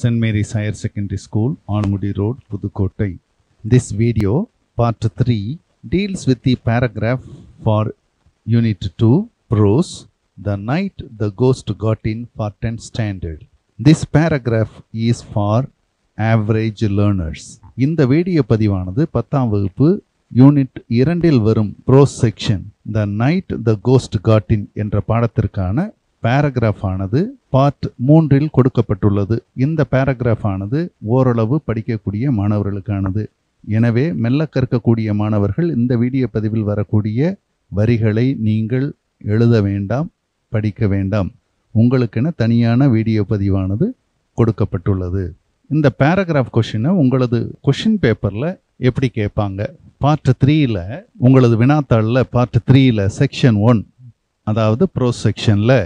Send Mary's higher secondary school ஆன்முடி road Pudukkottai this video part three deals with the paragraph for unit two prose the night the ghost got in for tenth standard this paragraph is for average learners இந்த video பதிவானது பத்தாம் வகுப்பு unit இரண்டில் வரும் prose section the night the ghost காட்டின் என்ற பாடத்திற்கான paragraph ஆனது பார்ட் மூன்றில் கொடுக்கப்பட்டுள்ளது இந்த பேராகிராஃப் ஆனது ஓரளவு படிக்கக்கூடிய மாணவர்களுக்கானது எனவே மெல்ல கற்கக்கூடிய மாணவர்கள் இந்த வீடியோ பதிவில் வரக்கூடிய வரிகளை நீங்கள் எழுத வேண்டாம் படிக்க வேண்டாம் உங்களுக்கென தனியான வீடியோ பதிவானது கொடுக்கப்பட்டுள்ளது இந்த பேராகிராஃப் கொஷினை உங்களது கொஷின் பேப்பரில் எப்படி கேட்பாங்க பார்ட் த்ரீயில் உங்களது வினாத்தாளில் பார்ட் த்ரீயில் செக்ஷன் ஒன் அதாவது ப்ரோ செக்ஷனில்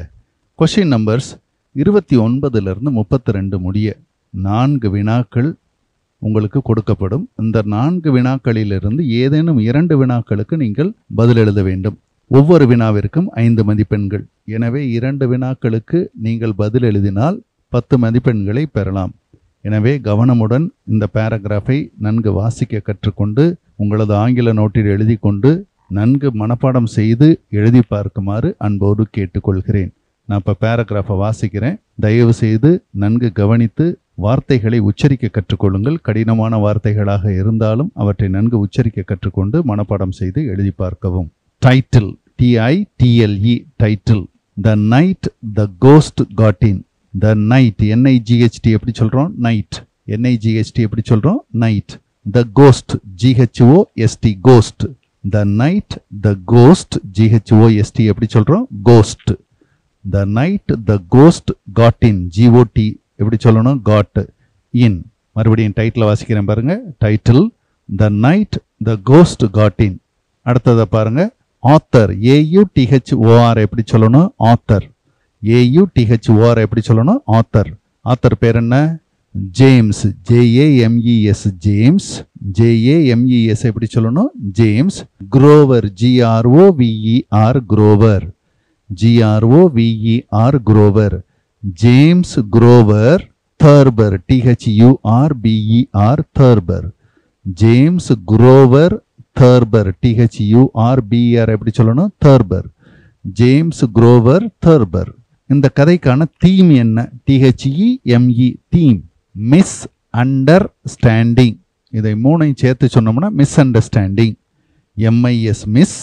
கொஷின் நம்பர்ஸ் இருபத்தி ஒன்பதுலேருந்து முப்பத்தி ரெண்டு முடிய நான்கு வினாக்கள் உங்களுக்கு கொடுக்கப்படும் இந்த நான்கு வினாக்களிலிருந்து ஏதேனும் இரண்டு வினாக்களுக்கு நீங்கள் பதில் எழுத வேண்டும் ஒவ்வொரு வினாவிற்கும் ஐந்து மதிப்பெண்கள் எனவே இரண்டு வினாக்களுக்கு நீங்கள் பதில் எழுதினால் பத்து மதிப்பெண்களை பெறலாம் எனவே கவனமுடன் இந்த பேராகிராஃபை நன்கு வாசிக்க கற்றுக்கொண்டு உங்களது ஆங்கில நோட்டில் எழுதி கொண்டு நன்கு மனப்பாடம் செய்து எழுதி பார்க்குமாறு அன்போடு கேட்டுக்கொள்கிறேன் நான் இப்போ பேராகிராஃபை வாசிக்கிறேன் தயவு செய்து நன்கு கவனித்து வார்த்தைகளை உச்சரிக்க கற்றுக்கொள்ளுங்கள் கடினமான வார்த்தைகளாக இருந்தாலும் அவற்றை நன்கு உச்சரிக்க கற்றுக்கொண்டு மனப்பாடம் செய்து எழுதி பார்க்கவும் title T I T L E title the night the ghost got in the night N I G H T எப்படி சொல்கிறோம் நைட் என்ஐஜிஹெச்டி எப்படி சொல்கிறோம் night the ghost G H O S T ghost the night the ghost G H O S T எப்படி சொல்கிறோம் ghost the night the ghost got in G O T எப்படி சொல்லணும் got in மறுபடியும் title வாசிக்கிறேன் பாருங்க title the night the ghost got in அடுத்ததை பாருங்க ஆத்தர் ஏயுடிஹெச் ஓஆர் எப்படி சொல்லணும் ஆத்தர் ஏயுடிஹெச் ஓஆர் எப்படி சொல்லணும் ஆத்தர் ஆத்தர் பேர் என்ன ஜேம்ஸ் ஜேஏஎம்இஎஸ் ஜேம்ஸ் ஜேஏஎம்இஎஸ் எப்படி சொல்லணும் James grower GRO VER grower GRO VER grower James grower Thurber டிஹெச்யூஆர்பிஇஆர் Thurber James grower Thurber டிஹெச்யூஆர்பிஆர் எப்படி சொல்லணும் தர்பர் ஜேம்ஸ் குரோவர் தர்பர் இந்த கதைக்கான தீம் என்ன THE ME theme miss understanding இதை மூணையும் சேர்த்து சொன்னோம்னா miss understanding MIS miss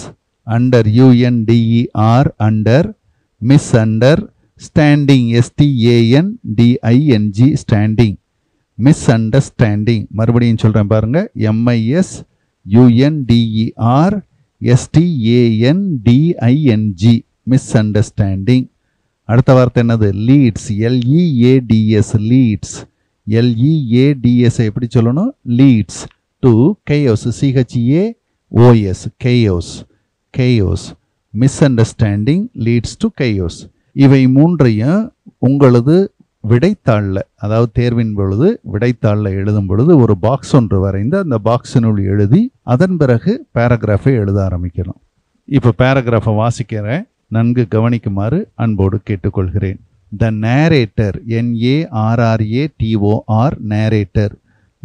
under UNDER under miss under standing எஸ்டிஏஎன்டிஐஎன்ஜி standing miss understanding மறுபடியும் சொல்கிறேன் பாருங்கள் எம்ஐஎஸ் யூஎன்டிஇஆர் எஸ்டிஏஎன்டிஐஎன்ஜி மிஸ் அண்டர்ஸ்டாண்டிங் அடுத்த வார்த்தை என்னது லீட்ஸ் எல்இஏடிஎஸ் லீட்ஸ் எல்இஏடிஎஸ்ஐ எப்படி சொல்லணும் leads to chaos C H A O S chaos chaos misunderstanding leads to chaos இவை மூன்றையும் உங்களது விடைத்தாளில் அதாவது தேர்வின் பொழுது விடைத்தாளில் எழுதும் பொழுது ஒரு பாக்ஸ் ஒன்று வரைந்து அந்த பாக்ஸினுள் எழுதி அதன் பிறகு பேராகிராஃபை எழுத ஆரம்பிக்கணும் இப்போ பேராகிராஃபை வாசிக்கிறேன் நன்கு கவனிக்குமாறு அன்போடு கேட்டுக்கொள்கிறேன் the narrator N A R R A T O R narrator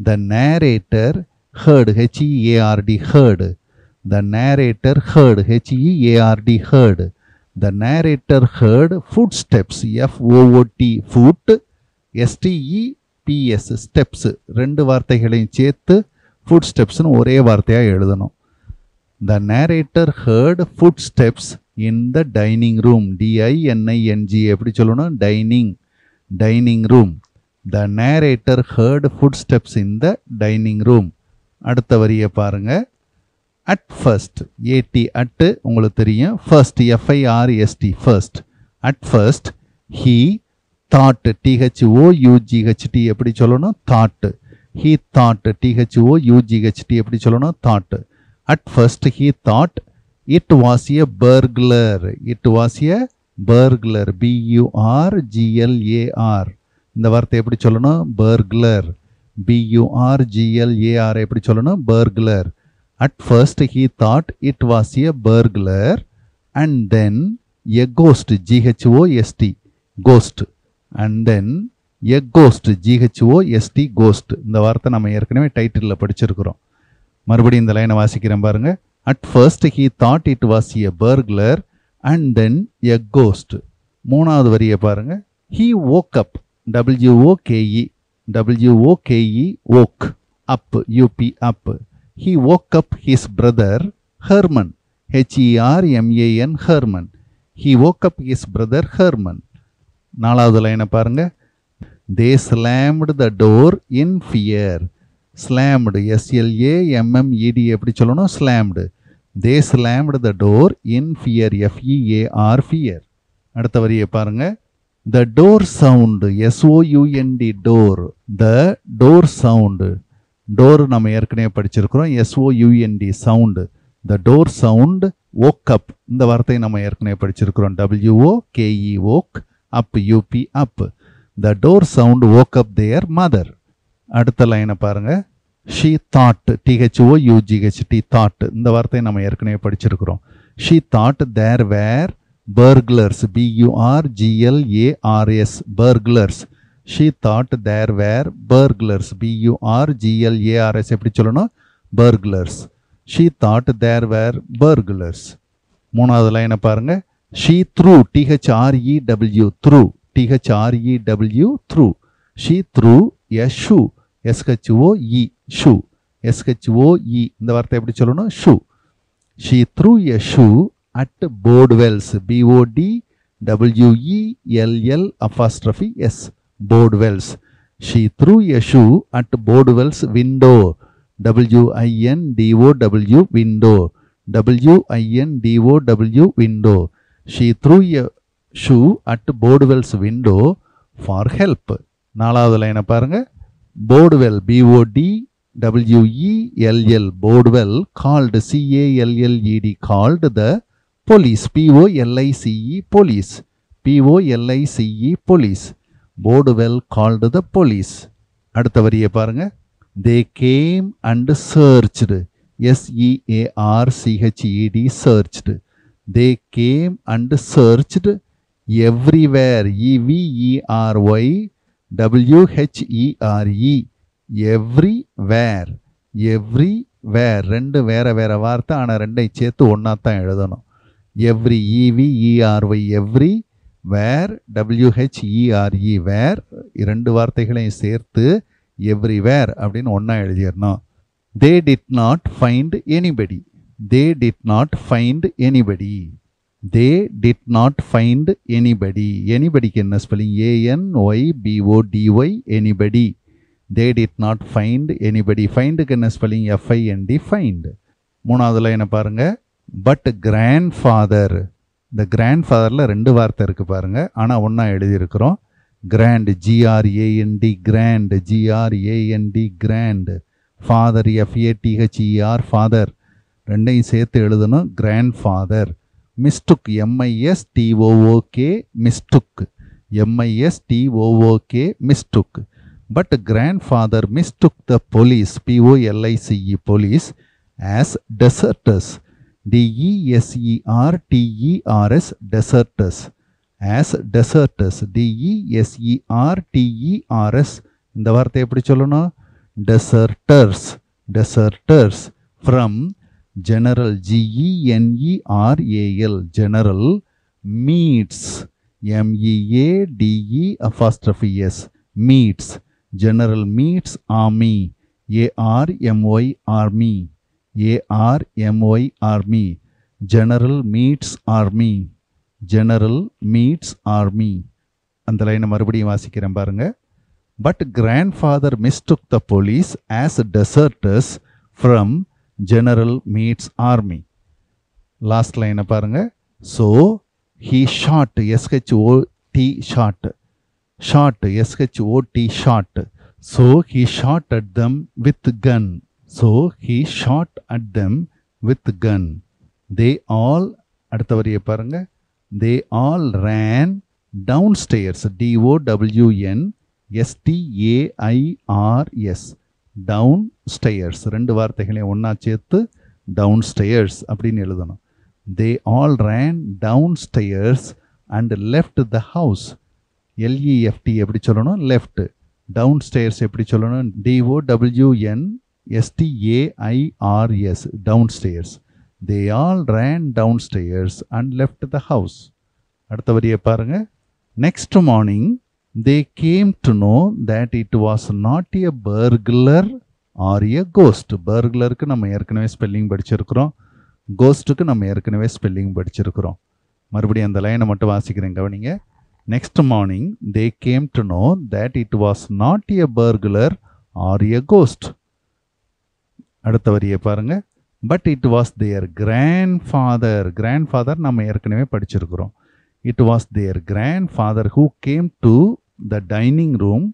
the narrator heard H E A R D heard the narrator heard H E A R D, heard. The narrator heard footsteps, F O O e ரெண்டு வார்த்தைகளையும் சேர்த்து ஃபுட் ஸ்டெப்ஸ்னு ஒரே வார்த்தையாக எழுதணும் the narrator heard footsteps in the dining room D I N I N G எப்படி சொல்லணும் dining dining room the narrator heard footsteps in the dining room அடுத்த வரியை பாருங்கள் அட் ஃபர்ஸ்ட் ஏடி அட்டு உங்களுக்கு தெரியும் first F I R S T first at first he thought T H O U G H T எப்படி சொல்லணும் thought he thought T H O U G H T எப்படி சொல்லணும் thought at first he thought it was a burglar it was a burglar B U R ஜிஎல்ஏஆர் இந்த வார்த்தை எப்படி சொல்லணும் பர்க்லர் பியூஆர் ஜிஎல்ஏஆர் எப்படி சொல்லணும் burglar at first, he thought it was a burglar and then a ghost, G H and then T, ghost. And then இந்த வார்த்தை நம்ம ஏற்கனவே டைட்டிலில் படிச்சிருக்கிறோம் மறுபடியும் இந்த லைனை வாசிக்கிறேன் பாருங்க at first he thought it was a burglar and then a ghost மூணாவது வரியை பாருங்க he woke up W O K E W O K E woke up U P up he woke up his brother Herman. H E R M A N Herman. He woke நாலாவது லைனை பாருங்க they slammed the door in fear slammed S L A M M E D எப்படி சொல்லணும் slammed they slammed the door in fear F E A R fear அடுத்த வரியை பாருங்க the door sound S O U N D door the door sound door நம்ம ஏற்கனவே படிச்சிருக்கிறோம் U N D sound the door sound woke up இந்த வார்த்தையை நம்ம ஏற்கனவே படிச்சிருக்கிறோம் W O K E woke up U P up the door sound woke up their mother அடுத்த லைனை பாருங்கள் ஷீ தாட் டிஹெச்ஓ யூஜிஹெச்டி தாட் இந்த வார்த்தையை நம்ம ஏற்கனவே படிச்சிருக்கிறோம் she thought there where burglars BUR ஜிஎல்ஏஆர்எஸ் burglars she thought there where burglars பியூஆர்ஜிஎல்ஏஆர்எஸ் எப்படி சொல்லணும் burglars she thought there where burglars மூணாவது லைனை பாருங்கள் she through டிஹெச்ஆர்இ W through டிஹெச்ஆர்இ W through she through S shoe E shoe எஸ்ஹெச்ஓஇ இந்த வார்த்தை எப்படி சொல்லணும் shoe she through a shoe at போர்டுவெல்ஸ் BOD WELL அஃபாஸ்ட்ரஃபி S Bodwells. She threw a shoe at Bodwell's window. W I N D O W window. W I N D O W window. She threw a shoe at Bodwell's window for help. நாலாவது லைனை பாருங்க Bodwell B O D W E L L Bodwell called C A L L E D called the police P O L I C E police P O L I C E police Bodwell called the police அடுத்த வரியை பாருங்க they came and searched S E A R C H E D searched they came and searched everywhere E V E R Y W H E R E every where every where ரெண்டு வேற வேறு வார்த்தை ஆனால் ரெண்டையும் சேர்த்து ஒன்றா தான் எழுதணும் every E V E R Y every where W H E R E where இரண்டு வார்த்தைகளையும் சேர்த்து எவ்ரி வேர் அப்படின்னு ஒன்றா எழுதிடணும் they did not find anybody they did not find anybody they did not find anybody எனிபடிக்கு என்ன spelling A N Y B O D Y anybody they did not find anybody ஃபைண்டுக்கு என்ன ஸ்பெல்லிங் எஃப்ஐஎன்டி ஃபைண்ட் மூணாவதுல என்ன பாருங்கள் பட் கிராண்ட் ஃபாதர் இந்த grand ஃபாதரில் ரெண்டு வார்த்தை இருக்குது பாருங்கள் ஆனால் ஒன்றா எழுதியிருக்கிறோம் grand G R A N D grand G R A N D grand father F A T H E R father ரெண்டையும் சேர்த்து எழுதணும் grandfather mistook M I S T O O K mistook M I S T O O K mistook but grandfather mistook the police P O L I C E police as deserters D-E-S-E-R-T-E-R-S, deserters. As deserters, D-E-S-E-R-T-E-R-S, இந்த வார்த்தை எப்படி சொல்லணும் deserters, deserters from general, G-E-N-E-R-A-L, general meets, M-E-A-D-E apostrophe S, meets, general meets army, A-R-M-Y army. A R M Y army general meets army general meets army அந்த லைனை மறுபடியும் வாசிக்கிறேன் பாருங்க but grandfather mistook the police as deserters from general meets army last லைனை பாருங்க so he S H O T shot S H O T shot so he shot at them with gun so he shot at them with gun they all அடுத்த வரியை பாருங்க they all ran downstairs D O W N S T A I R S down stairs ரெண்டு வார்த்தைகளையும் ஒன்றா சேர்த்து downstairs அப்படின்னு எழுதணும் they all ran downstairs and left the house L E F T எப்படி சொல்லணும் லெஃப்ட் டவுன் ஸ்டேயர்ஸ் எப்படி சொல்லணும் D O W N S-T-A-I-R-S, downstairs. They all ran downstairs and left அடுத்த வரியை பாருங்க next morning they came to know that it was not a burglar or a ghost பர்குலருக்கு நம்ம ஏற்கனவே ஸ்பெல்லிங் படிச்சிருக்கிறோம் கோஸ்ட்டுக்கு நம்ம ஏற்கனவே ஸ்பெல்லிங் படிச்சிருக்கிறோம் மறுபடியும் அந்த லைனை மட்டும் வாசிக்கிறேன் கவனிங்க next morning they came to know that it was not a burglar or a ghost அடுத்த வரியை பாருங்க but it was their grandfather grandfather நம்ம ஏற்கனவே படிச்சிருக்கிறோம் it was their grandfather who came to the dining room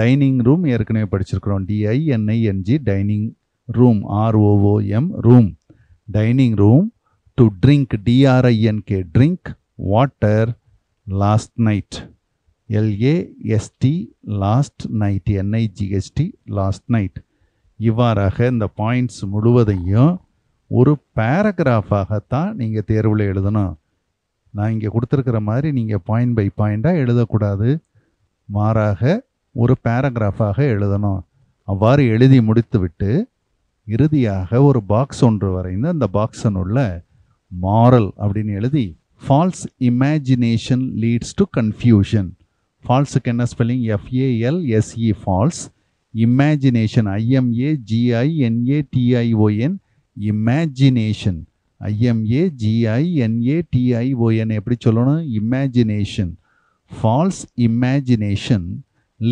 dining room ஏற்கனவே படிச்சிருக்கிறோம் D I N I N G dining room R O O M room dining room to drink D R I N K drink water last night L A S T last night N I G S T last night இவ்வாறாக இந்த points முழுவதையும் ஒரு பேராகிராஃபாகத்தான் நீங்கள் தேர்வில் எழுதணும் நான் இங்கே கொடுத்துருக்குற மாதிரி நீங்கள் பாயிண்ட் பை பாயிண்ட்டாக எழுதக்கூடாது மாறாக ஒரு பேராகிராஃபாக எழுதணும் அவ்வாறு எழுதி முடித்துவிட்டு இறுதியாக ஒரு பாக்ஸ் ஒன்று வரைந்து அந்த பாக்ஸனுள்ள மாரல் அப்படின்னு எழுதி false imagination leads to confusion ஃபால்ஸுக்கு என்ன spelling F A L S E false imagination I M A G I N A T I O N imagination I M A G I N A T I O N எப்படி சொல்லணும் imagination false imagination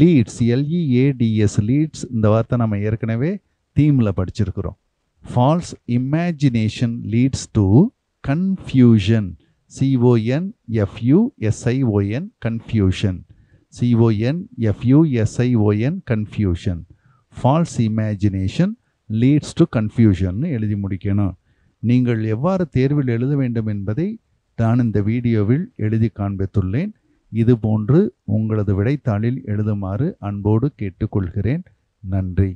leads L E A D S leads இந்த வார்த்தை நம்ம ஏற்கனவே தீமில் படிச்சிருக்கிறோம் false imagination leads to confusion C O N F U S I O N confusion C O N F U S I O N confusion false imagination leads to confusion எழுதி முடிக்கணும் நீங்கள் எவ்வாறு தேர்வில் எழுத வேண்டும் என்பதை நான் இந்த வீடியோவில் எழுதி காண்பித்துள்ளேன் இதுபோன்று உங்களது விடைத்தாளில் எழுதுமாறு அன்போடு கேட்டுக்கொள்கிறேன் நன்றி